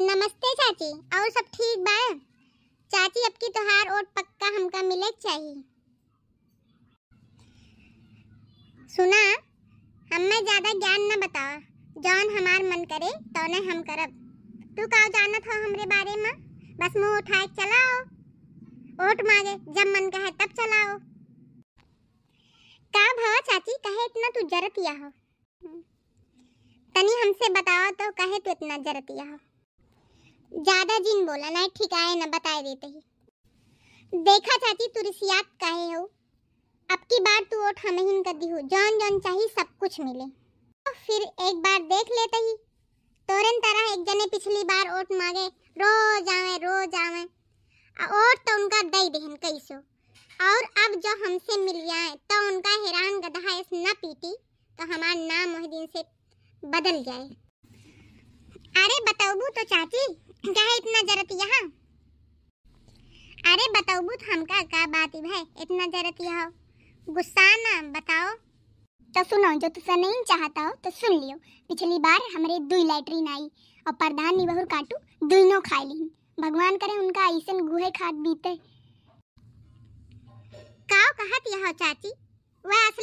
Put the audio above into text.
नमस्ते चाची और सब ठीक बाय चाची अब की तोहार और पक्का हमका मिले चाहिए सुना हमें ज़्यादा ज्ञान न बताओ जान हमार मन करे तो ने हम करब तू का जानत था हमरे बारे में बस मुँह उठाए चलाओ ओट मांगे जब मन कहे तब चलाओ का भाव चाची कहे इतना तू जरतिया हो तनी हमसे बताओ तो कहे तू इतना जरतिया हो ज्यादा जिन बोला ना ठीक आए ना बताए देते ही देखा चाची तू रिसियात काहे हो अब की बार तू ओठ हमें हिन कर दी हो जौन जौन चाहिए सब कुछ मिले तो फिर एक बार देख लेते ही तोरन तरह एक जने पिछली बार ओट मांगे रोज आवे रोज आवे और तो उनका दई दहन कैसो और अब जो हमसे मिल जाए तो उनका हैरान गधा ऐसा न पीटी तो हमारा नाम मोहद्दीन से बदल जाए अरे बताऊबू तो चाची क्या है इतना जरत यहाँ अरे बताऊबू तो हमका का बात है इतना जरत यहाँ गुस्सा ना बताओ तो सुनो जो तुसा नहीं चाहता हो तो सुन लियो पिछली बार हमारे दुई लैटरीन आई और प्रधान निबहुर काटू दुइनो खा ली भगवान करे उनका ऐसा गुहे खाद बीते का कहा यह चाची वह